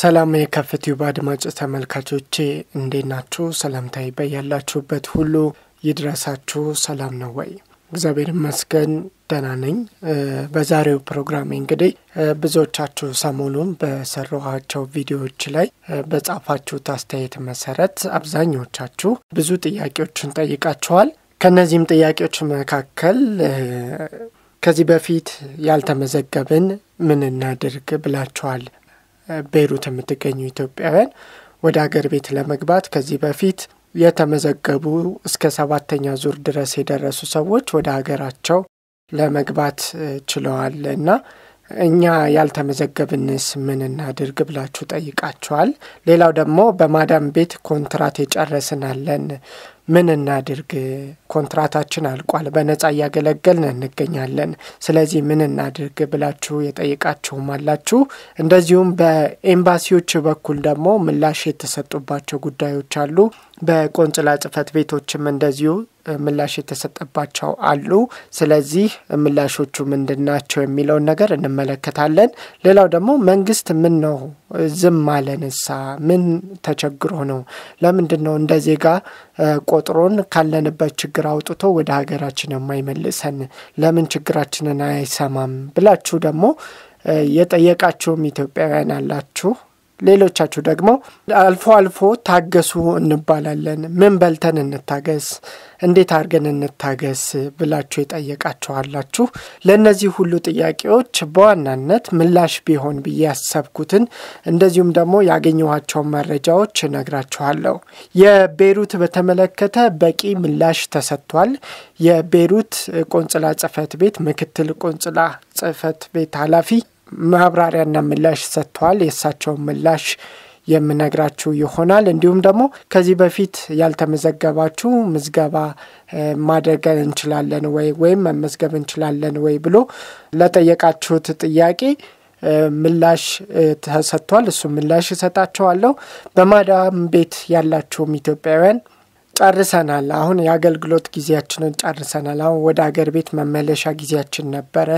ሰላም የካፌ ቲዩብ አድማጭ ተመልካቾቼ እንዴት ናችሁ? ሰላምታዬ በያላችሁበት ሁሉ ይድረሳችሁ። ሰላም ነው ወይ? እግዚአብሔር ይመስገን ደህና ነኝ። በዛሬው ፕሮግራሜ እንግዲህ ብዙዎቻችሁ ሰሞኑን በሰራኋቸው ቪዲዮዎች ላይ በጻፋችሁት አስተያየት መሰረት አብዛኞቻችሁ ብዙ ጥያቄዎችን ጠይቃችኋል። ከእነዚህም ጥያቄዎች መካከል ከዚህ በፊት ያልተመዘገብን ምን እናድርግ ብላችኋል። ቤይሩት የምትገኙ ኢትዮጵያውያን ወደ አገር ቤት ለመግባት ከዚህ በፊት የተመዘገቡ እስከ ሰባተኛ ዙር ድረስ የደረሱ ሰዎች ወደ ሀገራቸው ለመግባት ችለዋል እና እኛ ያልተመዘገብንስ ምን እናድርግ ብላችሁ ጠይቃችኋል። ሌላው ደግሞ በማዳም ቤት ኮንትራት የጨረስናለን ምን እናድርግ? ኮንትራታችን አልቋል፣ በነጻ እያገለገልን እንገኛለን። ስለዚህ ምን እናድርግ ብላችሁ የጠየቃችሁም አላችሁ። እንደዚሁም በኤምባሲዎች በኩል ደግሞ ምላሽ የተሰጡባቸው ጉዳዮች አሉ። በቆንጽላ ጽፈት ቤቶችም እንደዚሁ ምላሽ የተሰጠባቸው አሉ። ስለዚህ ምላሾቹ ምንድን ናቸው የሚለውን ነገር እንመለከታለን። ሌላው ደግሞ መንግስት ምን ነው ዝም አለን? ምን ተቸግሮ ነው? ለምንድን ነው እንደ ዜጋ ቆጥሮን ካለንበት ችግር አውጥቶ ወደ ሀገራችን የማይመልሰን ለምን ችግራችንን አይሰማም ብላችሁ ደግሞ የጠየቃችሁም ኢትዮጵያውያን አላችሁ። ሌሎቻችሁ ደግሞ አልፎ አልፎ ታገሱ እንባላለን። ምን በልተን እንታገስ፣ እንዴት አድርገን እንታገስ ብላችሁ የጠየቃችኋላችሁ። ለእነዚህ ሁሉ ጥያቄዎች በዋናነት ምላሽ ቢሆን ብዬ ያሰብኩትን እንደዚሁም ደግሞ ያገኘኋቸውን መረጃዎች ነግራችኋለሁ የቤሩት በተመለከተ በቂ ምላሽ ተሰጥቷል። የቤሩት ቆንጽላ ጽህፈት ቤት ምክትል ቆንጽላ ጽህፈት ቤት ኃላፊ ማብራሪያና ምላሽ ሰጥተዋል። የእሳቸውን ምላሽ የምነግራችሁ ይሆናል። እንዲሁም ደግሞ ከዚህ በፊት ያልተመዘገባችሁ ምዝገባ ማድረግ እንችላለን ወይ ወይም መመዝገብ እንችላለን ወይ ብሎ ለጠየቃችሁት ጥያቄ ምላሽ ተሰጥቷል። እሱ ምላሽ እሰጣቸዋለሁ። በማዳም ቤት ያላችሁም ኢትዮጵያውያን ጨርሰናል፣ አሁን የአገልግሎት ጊዜያችንን ጨርሰናል፣ አሁን ወደ አገር ቤት መመለሻ ጊዜያችን ነበረ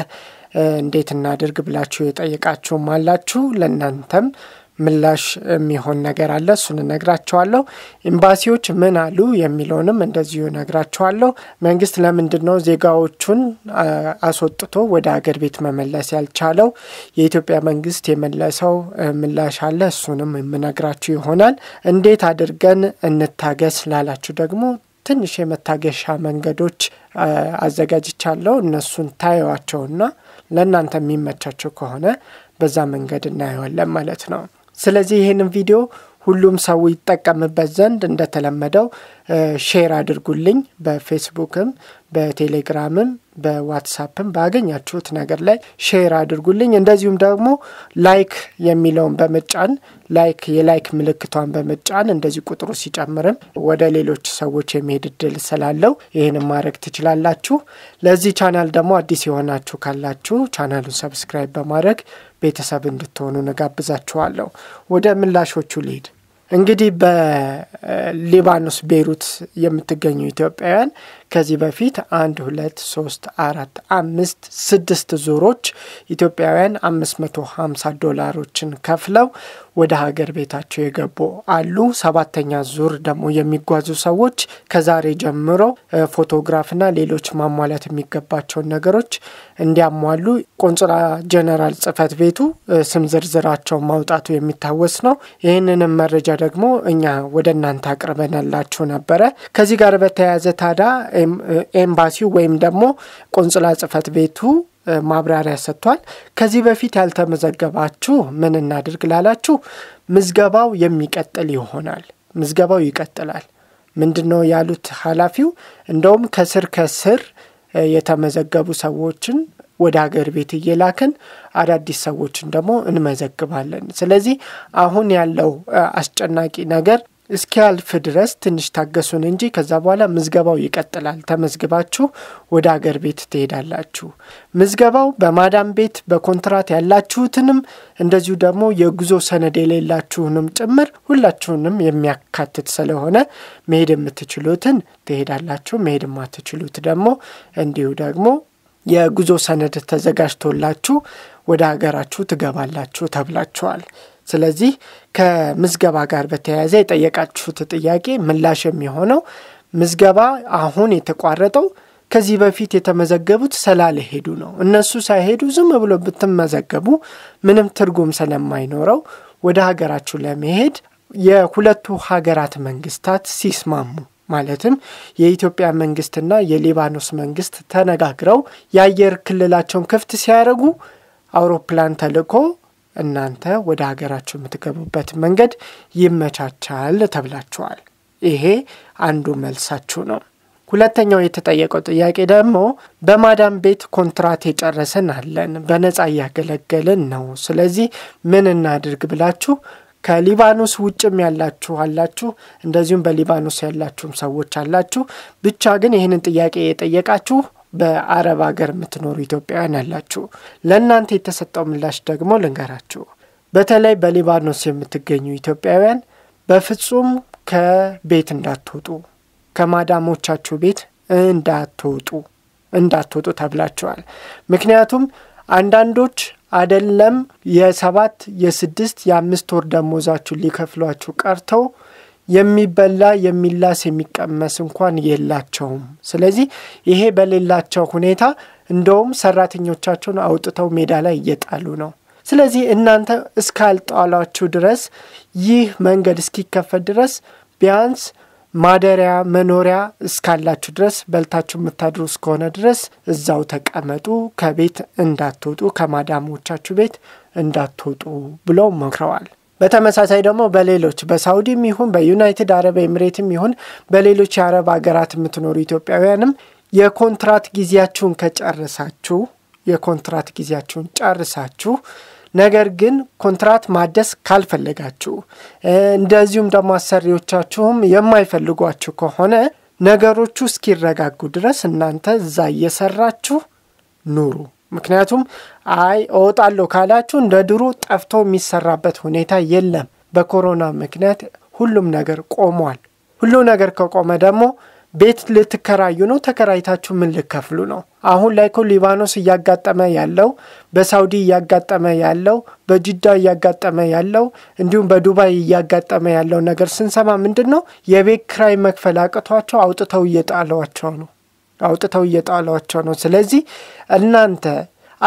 እንዴት እናድርግ ብላችሁ የጠየቃችሁም አላችሁ። ለእናንተም ምላሽ የሚሆን ነገር አለ። እሱን እነግራችኋለሁ። ኤምባሲዎች ምን አሉ የሚለውንም እንደዚሁ ነግራቸዋለሁ መንግስት ለምንድን ነው ዜጋዎቹን አስወጥቶ ወደ አገር ቤት መመለስ ያልቻለው? የኢትዮጵያ መንግስት የመለሰው ምላሽ አለ። እሱንም የምነግራችሁ ይሆናል። እንዴት አድርገን እንታገስ ላላችሁ ደግሞ ትንሽ የመታገሻ መንገዶች አዘጋጅቻለሁ። እነሱን ታየዋቸውና ለእናንተ የሚመቻቸው ከሆነ በዛ መንገድ እናየዋለን ማለት ነው። ስለዚህ ይህንን ቪዲዮ ሁሉም ሰው ይጠቀምበት ዘንድ እንደተለመደው ሼር አድርጉልኝ። በፌስቡክም፣ በቴሌግራምም፣ በዋትሳፕም ባገኛችሁት ነገር ላይ ሼር አድርጉልኝ። እንደዚሁም ደግሞ ላይክ የሚለውን በመጫን ላይክ የላይክ ምልክቷን በመጫን እንደዚህ ቁጥሩ ሲጨምርም ወደ ሌሎች ሰዎች የሚሄድ እድል ስላለው ይህንም ማድረግ ትችላላችሁ። ለዚህ ቻናል ደግሞ አዲስ የሆናችሁ ካላችሁ ቻናሉን ሰብስክራይብ በማድረግ ቤተሰብ እንድትሆኑ ነጋብዛችኋለሁ። ወደ ምላሾቹ ልሂድ። እንግዲህ በሊባኖስ ቤይሩት የምትገኙ ኢትዮጵያውያን ከዚህ በፊት አንድ ሁለት ሶስት አራት አምስት ስድስት ዙሮች ኢትዮጵያውያን አምስት መቶ ሀምሳ ዶላሮችን ከፍለው ወደ ሀገር ቤታቸው የገቡ አሉ። ሰባተኛ ዙር ደግሞ የሚጓዙ ሰዎች ከዛሬ ጀምሮ ፎቶግራፍና ሌሎች ማሟላት የሚገባቸውን ነገሮች እንዲያሟሉ ቆንጽላ ጀነራል ጽህፈት ቤቱ ስም ዝርዝራቸውን ማውጣቱ የሚታወስ ነው። ይህንንም መረጃ ደግሞ እኛ ወደ እናንተ አቅርበናላችሁ ነበረ። ከዚህ ጋር በተያያዘ ታዲያ ኤምባሲው ወይም ደግሞ ቆንጽላ ጽህፈት ቤቱ ማብራሪያ ሰጥቷል። ከዚህ በፊት ያልተመዘገባችሁ ምን እናድርግ ላላችሁ ምዝገባው የሚቀጥል ይሆናል። ምዝገባው ይቀጥላል። ምንድን ነው ያሉት ኃላፊው? እንደውም ከስር ከስር የተመዘገቡ ሰዎችን ወደ ሀገር ቤት እየላክን አዳዲስ ሰዎችን ደግሞ እንመዘግባለን። ስለዚህ አሁን ያለው አስጨናቂ ነገር እስኪያልፍ ድረስ ትንሽ ታገሱን እንጂ ከዛ በኋላ ምዝገባው ይቀጥላል። ተመዝግባችሁ ወደ አገር ቤት ትሄዳላችሁ። ምዝገባው በማዳም ቤት በኮንትራት ያላችሁትንም እንደዚሁ ደግሞ የጉዞ ሰነድ የሌላችሁንም ጭምር ሁላችሁንም የሚያካትት ስለሆነ መሄድ የምትችሉትን ትሄዳላችሁ፣ መሄድ የማትችሉት ደግሞ እንዲሁ ደግሞ የጉዞ ሰነድ ተዘጋጅቶላችሁ ወደ ሀገራችሁ ትገባላችሁ ተብላችኋል። ስለዚህ ከምዝገባ ጋር በተያያዘ የጠየቃችሁት ጥያቄ ምላሽ የሚሆነው ምዝገባ አሁን የተቋረጠው ከዚህ በፊት የተመዘገቡት ስላልሄዱ ነው። እነሱ ሳይሄዱ ዝም ብሎ ብትመዘገቡ ምንም ትርጉም ስለማይኖረው ወደ ሀገራችሁ ለመሄድ የሁለቱ ሀገራት መንግስታት ሲስማሙ ማለትም የኢትዮጵያ መንግስትና የሊባኖስ መንግስት ተነጋግረው የአየር ክልላቸውን ክፍት ሲያደርጉ አውሮፕላን ተልኮ እናንተ ወደ ሀገራችሁ የምትገቡበት መንገድ ይመቻቻል ተብላችኋል። ይሄ አንዱ መልሳችሁ ነው። ሁለተኛው የተጠየቀው ጥያቄ ደግሞ በማዳም ቤት ኮንትራት የጨረስን አለን፣ በነፃ እያገለገልን ነው። ስለዚህ ምን እናድርግ ብላችሁ ከሊባኖስ ውጭም ያላችሁ አላችሁ፣ እንደዚሁም በሊባኖስ ያላችሁም ሰዎች አላችሁ። ብቻ ግን ይህንን ጥያቄ የጠየቃችሁ በአረብ ሀገር የምትኖሩ ኢትዮጵያውያን ያላችሁ ለእናንተ የተሰጠው ምላሽ ደግሞ ልንገራችሁ። በተለይ በሊባኖስ የምትገኙ ኢትዮጵያውያን በፍጹም ከቤት እንዳትወጡ፣ ከማዳሞቻችሁ ቤት እንዳትወጡ እንዳትወጡ ተብላችኋል። ምክንያቱም አንዳንዶች አደለም የሰባት የስድስት የአምስት ወር ደሞዛችሁን ሊከፍሏችሁ ቀርተው የሚበላ የሚላስ የሚቀመስ እንኳን የላቸውም። ስለዚህ ይሄ በሌላቸው ሁኔታ እንደውም ሰራተኞቻቸውን አውጥተው ሜዳ ላይ እየጣሉ ነው። ስለዚህ እናንተ እስካልጣሏችሁ ድረስ ይህ መንገድ እስኪከፈት ድረስ ቢያንስ ማደሪያ መኖሪያ እስካላችሁ ድረስ በልታችሁ የምታድሩ እስከሆነ ድረስ እዛው ተቀመጡ፣ ከቤት እንዳትወጡ፣ ከማዳሞቻችሁ ቤት እንዳትወጡ ብለው መክረዋል። በተመሳሳይ ደግሞ በሌሎች በሳውዲም ይሁን በዩናይትድ አረብ ኤምሬትም ይሁን በሌሎች የአረብ ሀገራት የምትኖሩ ኢትዮጵያውያንም የኮንትራት ጊዜያችሁን ከጨርሳችሁ የኮንትራት ጊዜያችሁን ጨርሳችሁ ነገር ግን ኮንትራት ማደስ ካልፈለጋችሁ እንደዚሁም ደግሞ አሰሪዎቻችሁም የማይፈልጓችሁ ከሆነ ነገሮቹ እስኪረጋጉ ድረስ እናንተ እዛ እየሰራችሁ ኑሩ። ምክንያቱም አይ እወጣለሁ ካላችሁ እንደ ድሮ ጠፍቶ የሚሰራበት ሁኔታ የለም። በኮሮና ምክንያት ሁሉም ነገር ቆሟል። ሁሉ ነገር ከቆመ ደግሞ ቤት ልትከራዩ ነው? ተከራይታችሁ ምን ልከፍሉ ነው? አሁን ላይ እኮ ሊባኖስ እያጋጠመ ያለው በሳውዲ እያጋጠመ ያለው በጅዳ እያጋጠመ ያለው እንዲሁም በዱባይ እያጋጠመ ያለው ነገር ስንሰማ ምንድን ነው የቤት ክራይ መክፈል አቅቷቸው አውጥተው እየጣሏቸው ነው። አውጥተው እየጣሏቸው ነው። ስለዚህ እናንተ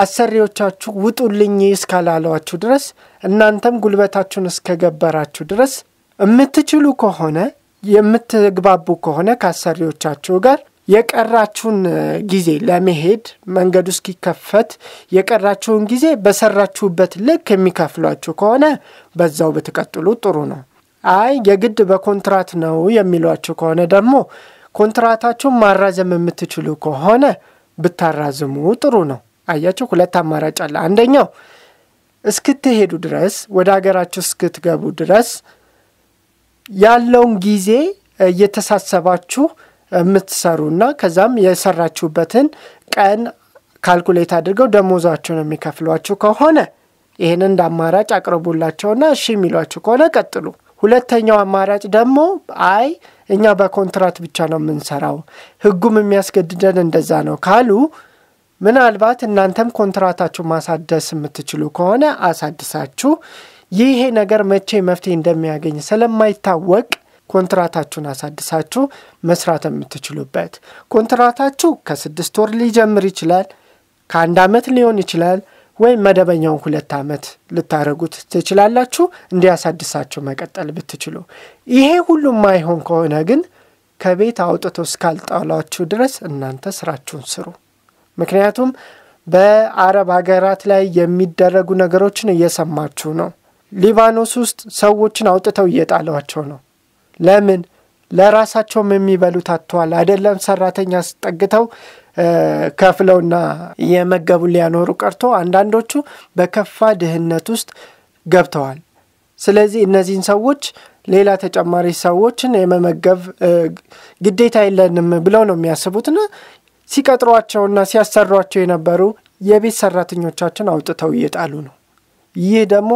አሰሪዎቻችሁ ውጡልኝ እስካላሏችሁ ድረስ እናንተም ጉልበታችሁን እስከገበራችሁ ድረስ የምትችሉ ከሆነ የምትግባቡ ከሆነ ከአሰሪዎቻችሁ ጋር የቀራችሁን ጊዜ ለመሄድ መንገዱ እስኪከፈት የቀራችሁን ጊዜ በሰራችሁበት ልክ የሚከፍሏችሁ ከሆነ በዛው ብትቀጥሉ ጥሩ ነው። አይ የግድ በኮንትራት ነው የሚሏችሁ ከሆነ ደግሞ ኮንትራታችሁን ማራዘም የምትችሉ ከሆነ ብታራዝሙ ጥሩ ነው። አያችሁ፣ ሁለት አማራጭ አለ። አንደኛው እስክትሄዱ ድረስ ወደ ሀገራችሁ እስክትገቡ ድረስ ያለውን ጊዜ እየተሳሰባችሁ የምትሰሩና ከዛም የሰራችሁበትን ቀን ካልኩሌት አድርገው ደሞዛችሁን የሚከፍሏችሁ ከሆነ ይህን እንደ አማራጭ አቅርቡላቸውና እሺ የሚሏችሁ ከሆነ ቀጥሉ። ሁለተኛው አማራጭ ደግሞ አይ እኛ በኮንትራት ብቻ ነው የምንሰራው፣ ህጉም የሚያስገድደን እንደዛ ነው ካሉ ምናልባት እናንተም ኮንትራታችሁ ማሳደስ የምትችሉ ከሆነ አሳድሳችሁ ይሄ ነገር መቼ መፍትሄ እንደሚያገኝ ስለማይታወቅ ኮንትራታችሁን አሳድሳችሁ መስራት የምትችሉበት። ኮንትራታችሁ ከስድስት ወር ሊጀምር ይችላል፣ ከአንድ አመት ሊሆን ይችላል ወይም መደበኛውን ሁለት ዓመት ልታደረጉት ትችላላችሁ። እንዲያሳድሳቸው መቀጠል ብትችሉ። ይሄ ሁሉም ማይሆን ከሆነ ግን ከቤት አውጥቶ እስካልጣሏችሁ ድረስ እናንተ ስራችሁን ስሩ። ምክንያቱም በአረብ ሀገራት ላይ የሚደረጉ ነገሮችን እየሰማችሁ ነው። ሊባኖስ ውስጥ ሰዎችን አውጥተው እየጣሏቸው ነው። ለምን? ለራሳቸውም የሚበሉት አጥተዋል። አይደለም ሰራተኛ አስጠግተው ከፍለውና የመገቡ ሊያኖሩ ቀርቶ አንዳንዶቹ በከፋ ድህነት ውስጥ ገብተዋል። ስለዚህ እነዚህን ሰዎች ሌላ ተጨማሪ ሰዎችን የመመገብ ግዴታ የለንም ብለው ነው የሚያስቡትና ሲቀጥሯቸውና ሲያሰሯቸው የነበሩ የቤት ሰራተኞቻችን አውጥተው እየጣሉ ነው። ይህ ደግሞ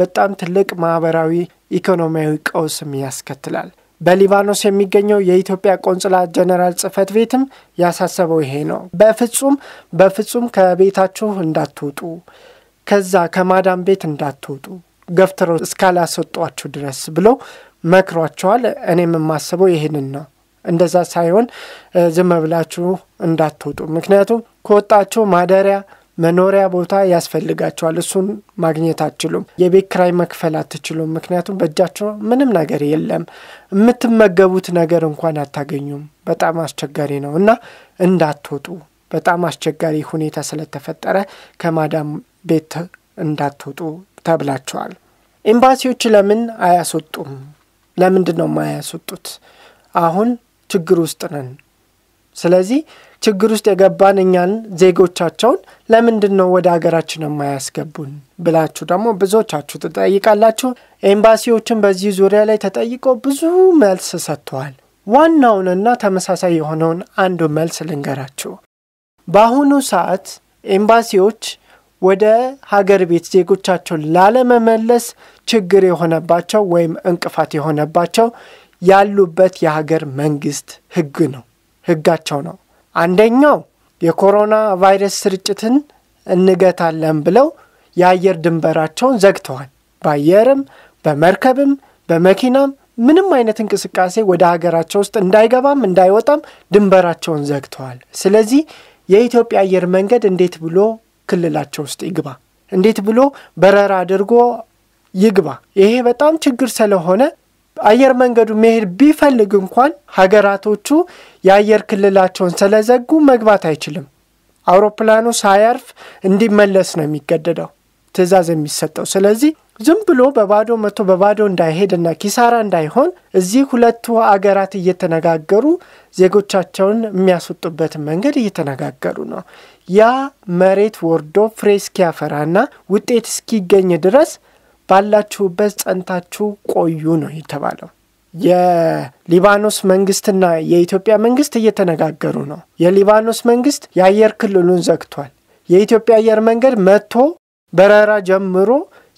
በጣም ትልቅ ማህበራዊ፣ ኢኮኖሚያዊ ቀውስም ያስከትላል። በሊባኖስ የሚገኘው የኢትዮጵያ ቆንጽላ ጀነራል ጽህፈት ቤትም ያሳሰበው ይሄ ነው። በፍጹም በፍጹም ከቤታችሁ እንዳትወጡ፣ ከዛ ከማዳም ቤት እንዳትወጡ ገፍትረው እስካላስወጧችሁ ድረስ ብሎ መክሯቸዋል። እኔም የማስበው ይህንን ነው። እንደዛ ሳይሆን ዝም ብላችሁ እንዳትወጡ፣ ምክንያቱም ከወጣችሁ ማደሪያ መኖሪያ ቦታ ያስፈልጋቸዋል። እሱን ማግኘት አትችሉም። የቤት ክራይ መክፈል አትችሉም። ምክንያቱም በእጃቸው ምንም ነገር የለም። የምትመገቡት ነገር እንኳን አታገኙም። በጣም አስቸጋሪ ነው እና እንዳትወጡ በጣም አስቸጋሪ ሁኔታ ስለተፈጠረ ከማዳም ቤት እንዳትወጡ ተብላቸዋል። ኤምባሲዎች ለምን አያስወጡም? ለምንድን ነው የማያስወጡት? አሁን ችግር ውስጥ ነን። ስለዚህ ችግር ውስጥ የገባን እኛን ዜጎቻቸውን ለምንድን ነው ወደ ሀገራችን የማያስገቡን ብላችሁ ደግሞ ብዙዎቻችሁ ትጠይቃላችሁ። ኤምባሲዎችን በዚህ ዙሪያ ላይ ተጠይቀው ብዙ መልስ ሰጥተዋል። ዋናውንና ተመሳሳይ የሆነውን አንዱ መልስ ልንገራችሁ። በአሁኑ ሰዓት ኤምባሲዎች ወደ ሀገር ቤት ዜጎቻቸውን ላለመመለስ ችግር የሆነባቸው ወይም እንቅፋት የሆነባቸው ያሉበት የሀገር መንግስት ህግ ነው። ህጋቸው ነው። አንደኛው የኮሮና ቫይረስ ስርጭትን እንገታለን ብለው የአየር ድንበራቸውን ዘግተዋል። በአየርም በመርከብም በመኪናም ምንም አይነት እንቅስቃሴ ወደ ሀገራቸው ውስጥ እንዳይገባም እንዳይወጣም ድንበራቸውን ዘግተዋል። ስለዚህ የኢትዮጵያ አየር መንገድ እንዴት ብሎ ክልላቸው ውስጥ ይግባ? እንዴት ብሎ በረራ አድርጎ ይግባ? ይሄ በጣም ችግር ስለሆነ አየር መንገዱ መሄድ ቢፈልግ እንኳን ሀገራቶቹ የአየር ክልላቸውን ስለዘጉ መግባት አይችልም። አውሮፕላኑ ሳያርፍ እንዲመለስ ነው የሚገደደው ትዕዛዝ የሚሰጠው። ስለዚህ ዝም ብሎ በባዶ መቶ በባዶ እንዳይሄድና ኪሳራ እንዳይሆን እዚህ ሁለቱ አገራት እየተነጋገሩ ዜጎቻቸውን የሚያስወጡበትን መንገድ እየተነጋገሩ ነው። ያ መሬት ወርዶ ፍሬ እስኪያፈራና ውጤት እስኪገኝ ድረስ ባላችሁበት ጸንታችሁ ቆዩ ነው የተባለው። የሊባኖስ መንግስትና የኢትዮጵያ መንግስት እየተነጋገሩ ነው። የሊባኖስ መንግስት የአየር ክልሉን ዘግቷል። የኢትዮጵያ አየር መንገድ መጥቶ በረራ ጀምሮ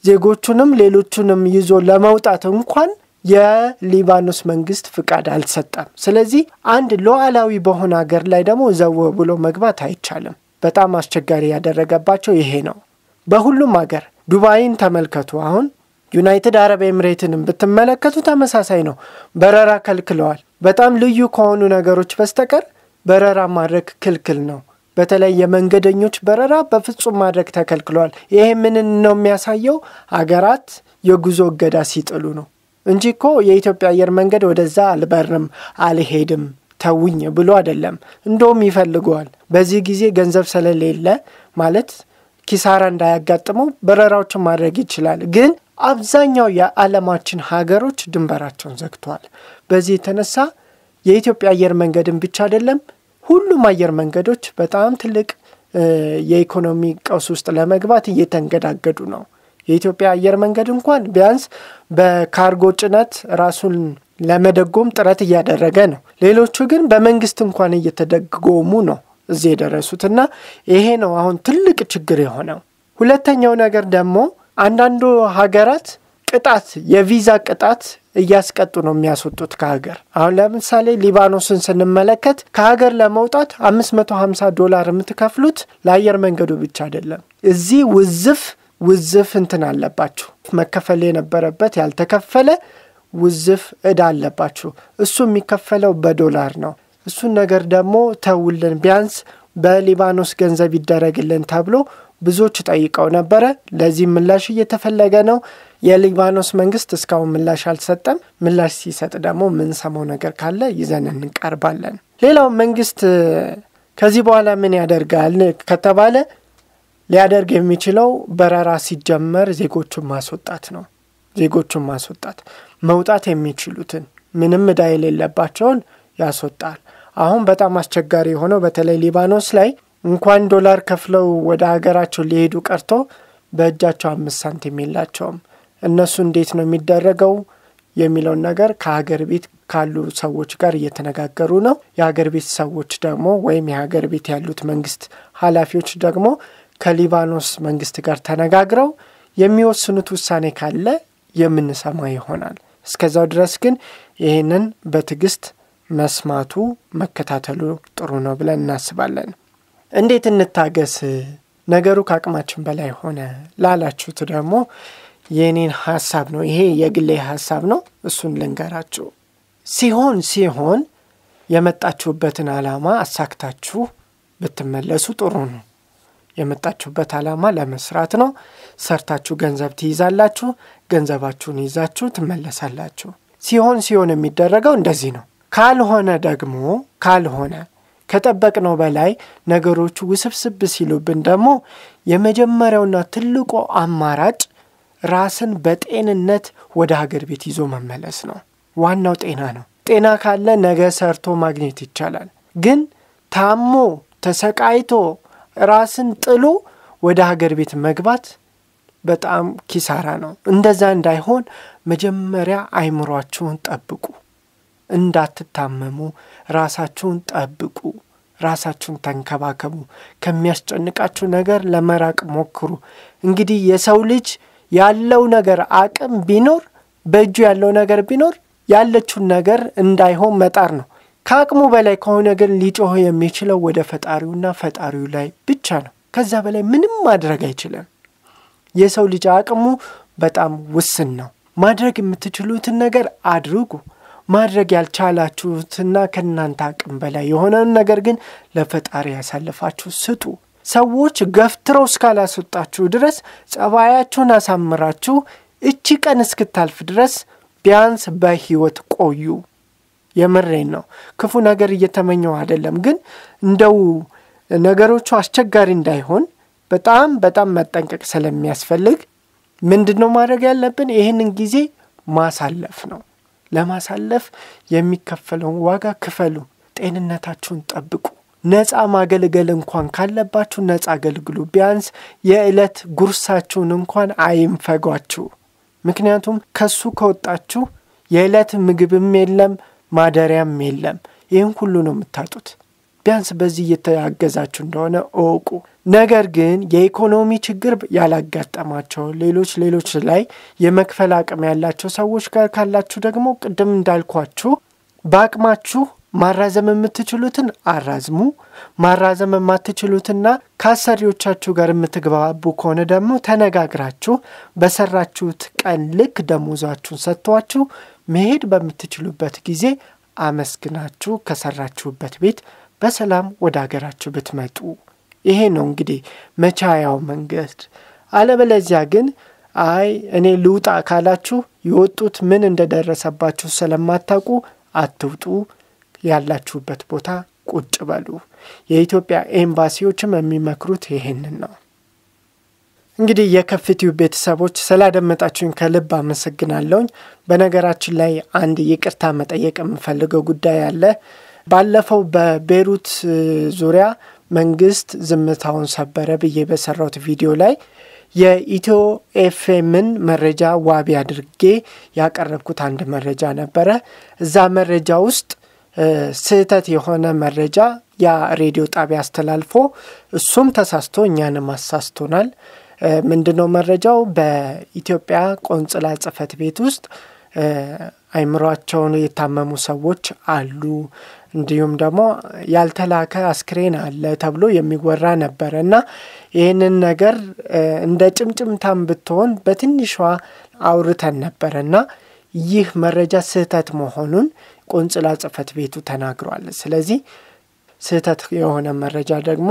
ዜጎቹንም ሌሎቹንም ይዞ ለመውጣት እንኳን የሊባኖስ መንግስት ፍቃድ አልሰጠም። ስለዚህ አንድ ሉዓላዊ በሆነ ሀገር ላይ ደግሞ ዘው ብሎ መግባት አይቻልም። በጣም አስቸጋሪ ያደረገባቸው ይሄ ነው። በሁሉም ሀገር ዱባይን ተመልከቱ። አሁን ዩናይትድ አረብ ኤምሬትንም ብትመለከቱ ተመሳሳይ ነው። በረራ ከልክለዋል። በጣም ልዩ ከሆኑ ነገሮች በስተቀር በረራ ማድረግ ክልክል ነው። በተለይ የመንገደኞች በረራ በፍጹም ማድረግ ተከልክሏል። ይሄ ምንን ነው የሚያሳየው? ሀገራት የጉዞ እገዳ ሲጥሉ ነው እንጂ እኮ የኢትዮጵያ አየር መንገድ ወደዛ አልበርም አልሄድም ተውኝ ብሎ አይደለም። እንደውም ይፈልገዋል። በዚህ ጊዜ ገንዘብ ስለሌለ ማለት ኪሳራ እንዳያጋጥመው በረራዎችን ማድረግ ይችላል። ግን አብዛኛው የዓለማችን ሀገሮች ድንበራቸውን ዘግተዋል። በዚህ የተነሳ የኢትዮጵያ አየር መንገድን ብቻ አይደለም ሁሉም አየር መንገዶች በጣም ትልቅ የኢኮኖሚ ቀውስ ውስጥ ለመግባት እየተንገዳገዱ ነው። የኢትዮጵያ አየር መንገድ እንኳን ቢያንስ በካርጎ ጭነት ራሱን ለመደጎም ጥረት እያደረገ ነው። ሌሎቹ ግን በመንግስት እንኳን እየተደጎሙ ነው። እዚህ የደረሱትና ይሄ ነው አሁን ትልቅ ችግር የሆነው። ሁለተኛው ነገር ደግሞ አንዳንዱ ሀገራት ቅጣት የቪዛ ቅጣት እያስቀጡ ነው የሚያስወጡት ከሀገር። አሁን ለምሳሌ ሊባኖስን ስንመለከት ከሀገር ለመውጣት 550 ዶላር የምትከፍሉት ለአየር መንገዱ ብቻ አይደለም። እዚህ ውዝፍ ውዝፍ እንትን አለባችሁ። መከፈል የነበረበት ያልተከፈለ ውዝፍ እዳ አለባችሁ። እሱ የሚከፈለው በዶላር ነው። እሱን ነገር ደግሞ ተውልን፣ ቢያንስ በሊባኖስ ገንዘብ ይደረግልን ተብሎ ብዙዎች ጠይቀው ነበረ። ለዚህ ምላሽ እየተፈለገ ነው። የሊባኖስ መንግስት እስካሁን ምላሽ አልሰጠም። ምላሽ ሲሰጥ ደግሞ ምንሰማው ነገር ካለ ይዘን እንቀርባለን። ሌላው መንግስት ከዚህ በኋላ ምን ያደርጋል ከተባለ ሊያደርግ የሚችለው በረራ ሲጀመር ዜጎቹን ማስወጣት ነው። ዜጎቹን ማስወጣት መውጣት የሚችሉትን ምንም ዕዳ የሌለባቸውን ያስወጣል። አሁን በጣም አስቸጋሪ የሆነው በተለይ ሊባኖስ ላይ እንኳን ዶላር ከፍለው ወደ ሀገራቸው ሊሄዱ ቀርቶ በእጃቸው አምስት ሳንቲም የላቸውም። እነሱ እንዴት ነው የሚደረገው የሚለውን ነገር ከሀገር ቤት ካሉ ሰዎች ጋር እየተነጋገሩ ነው። የሀገር ቤት ሰዎች ደግሞ ወይም የሀገር ቤት ያሉት መንግስት ኃላፊዎች ደግሞ ከሊባኖስ መንግስት ጋር ተነጋግረው የሚወስኑት ውሳኔ ካለ የምንሰማ ይሆናል። እስከዛው ድረስ ግን ይህንን በትዕግስት መስማቱ መከታተሉ ጥሩ ነው ብለን እናስባለን። እንዴት እንታገስ? ነገሩ ከአቅማችን በላይ ሆነ ላላችሁት ደግሞ የእኔን ሀሳብ ነው። ይሄ የግሌ ሀሳብ ነው። እሱን ልንገራችሁ። ሲሆን ሲሆን የመጣችሁበትን አላማ አሳክታችሁ ብትመለሱ ጥሩ ነው። የመጣችሁበት አላማ ለመስራት ነው። ሰርታችሁ ገንዘብ ትይዛላችሁ። ገንዘባችሁን ይዛችሁ ትመለሳላችሁ። ሲሆን ሲሆን የሚደረገው እንደዚህ ነው። ካልሆነ ደግሞ ካልሆነ ከጠበቅነው በላይ ነገሮቹ ውስብስብ ሲሉብን ደግሞ የመጀመሪያውና ትልቁ አማራጭ ራስን በጤንነት ወደ ሀገር ቤት ይዞ መመለስ ነው። ዋናው ጤና ነው። ጤና ካለ ነገ ሰርቶ ማግኘት ይቻላል። ግን ታሞ ተሰቃይቶ ራስን ጥሎ ወደ ሀገር ቤት መግባት በጣም ኪሳራ ነው። እንደዛ እንዳይሆን መጀመሪያ አይምሯችሁን ጠብቁ። እንዳትታመሙ ራሳችሁን ጠብቁ፣ ራሳችሁን ተንከባከቡ፣ ከሚያስጨንቃችሁ ነገር ለመራቅ ሞክሩ። እንግዲህ የሰው ልጅ ያለው ነገር አቅም ቢኖር በእጁ ያለው ነገር ቢኖር ያለችውን ነገር እንዳይሆን መጣር ነው። ከአቅሙ በላይ ከሆነ ግን ሊጮህ የሚችለው ወደ ፈጣሪውና ፈጣሪው ላይ ብቻ ነው። ከዛ በላይ ምንም ማድረግ አይችልም። የሰው ልጅ አቅሙ በጣም ውስን ነው። ማድረግ የምትችሉትን ነገር አድርጉ። ማድረግ ያልቻላችሁትና ከእናንተ አቅም በላይ የሆነን ነገር ግን ለፈጣሪ ያሳልፋችሁ ስጡ። ሰዎች ገፍትረው እስካላስወጣችሁ ድረስ ጸባያችሁን አሳምራችሁ እቺ ቀን እስክታልፍ ድረስ ቢያንስ በህይወት ቆዩ። የምሬን ነው። ክፉ ነገር እየተመኘው አይደለም፣ ግን እንደው ነገሮቹ አስቸጋሪ እንዳይሆን በጣም በጣም መጠንቀቅ ስለሚያስፈልግ ምንድን ነው ማድረግ ያለብን? ይህንን ጊዜ ማሳለፍ ነው። ለማሳለፍ የሚከፈለውን ዋጋ ክፈሉ፣ ጤንነታችሁን ጠብቁ። ነፃ ማገልገል እንኳን ካለባችሁ ነፃ አገልግሉ። ቢያንስ የዕለት ጉርሳችሁን እንኳን አይንፈጓችሁ። ምክንያቱም ከሱ ከወጣችሁ የዕለት ምግብም የለም ማደሪያም የለም። ይህን ሁሉ ነው የምታጡት። ቢያንስ በዚህ እየተያገዛችሁ እንደሆነ እወቁ። ነገር ግን የኢኮኖሚ ችግር ያላጋጠማቸው ሌሎች ሌሎች ላይ የመክፈል አቅም ያላቸው ሰዎች ጋር ካላችሁ ደግሞ ቅድም እንዳልኳችሁ በአቅማችሁ ማራዘም የምትችሉትን አራዝሙ። ማራዘም የማትችሉትና ከአሰሪዎቻችሁ ጋር የምትግባቡ ከሆነ ደግሞ ተነጋግራችሁ በሰራችሁት ቀን ልክ ደሞዛችሁን ሰጥቷችሁ መሄድ በምትችሉበት ጊዜ አመስግናችሁ ከሰራችሁበት ቤት በሰላም ወደ አገራችሁ ብትመጡ። ይሄ ነው እንግዲህ መቻያው መንገድ። አለበለዚያ ግን አይ እኔ ልውጣ ካላችሁ የወጡት ምን እንደደረሰባችሁ ስለማታውቁ አትውጡ፣ ያላችሁበት ቦታ ቁጭ በሉ። የኢትዮጵያ ኤምባሲዎችም የሚመክሩት ይህንን ነው። እንግዲህ የከፍቲው ቤተሰቦች ስላደመጣችሁኝ ከልብ አመሰግናለሁኝ። በነገራችን ላይ አንድ ይቅርታ መጠየቅ የምፈልገው ጉዳይ አለ። ባለፈው በቤሩት ዙሪያ መንግስት ዝምታውን ሰበረ ብዬ በሰራሁት ቪዲዮ ላይ የኢትዮ ኤፍኤምን መረጃ ዋቢ አድርጌ ያቀረብኩት አንድ መረጃ ነበረ። እዛ መረጃ ውስጥ ስህተት የሆነ መረጃ ያ ሬዲዮ ጣቢያ አስተላልፎ እሱም ተሳስቶ እኛንም አሳስቶናል። ምንድነው መረጃው? በኢትዮጵያ ቆንጽላ ጽህፈት ቤት ውስጥ አይምሯቸውን የታመሙ ሰዎች አሉ። እንዲሁም ደግሞ ያልተላከ አስክሬን አለ ተብሎ የሚወራ ነበረ እና ይህንን ነገር እንደ ጭምጭምታም ብትሆን በትንሿ አውርተን ነበረ እና ይህ መረጃ ስህተት መሆኑን ቆንጽላ ጽህፈት ቤቱ ተናግሯል። ስለዚህ ስህተት የሆነ መረጃ ደግሞ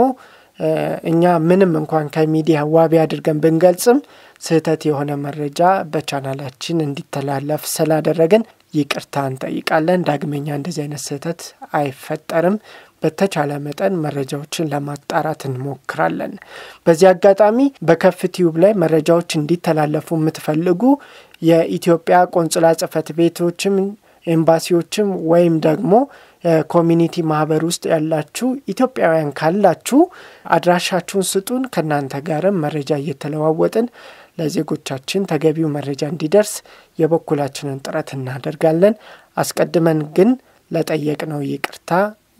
እኛ ምንም እንኳን ከሚዲያ ዋቢ አድርገን ብንገልጽም ስህተት የሆነ መረጃ በቻናላችን እንዲተላለፍ ስላደረግን ይቅርታ እንጠይቃለን። ዳግመኛ እንደዚህ አይነት ስህተት አይፈጠርም። በተቻለ መጠን መረጃዎችን ለማጣራት እንሞክራለን። በዚህ አጋጣሚ በከፍቲዩብ ላይ መረጃዎች እንዲተላለፉ የምትፈልጉ የኢትዮጵያ ቆንጽላ ጽህፈት ቤቶችም ኤምባሲዎችም ወይም ደግሞ ኮሚኒቲ ማህበር ውስጥ ያላችሁ ኢትዮጵያውያን ካላችሁ አድራሻችሁን ስጡን። ከእናንተ ጋርም መረጃ እየተለዋወጥን ለዜጎቻችን ተገቢው መረጃ እንዲደርስ የበኩላችንን ጥረት እናደርጋለን። አስቀድመን ግን ለጠየቅነው ይቅርታ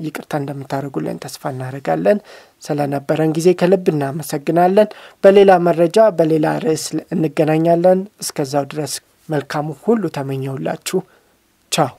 ይቅርታ እንደምታደርጉልን ተስፋ እናደርጋለን። ስለነበረን ጊዜ ከልብ እናመሰግናለን። በሌላ መረጃ በሌላ ርዕስ እንገናኛለን። እስከዛው ድረስ መልካሙ ሁሉ ተመኘውላችሁ። ቻው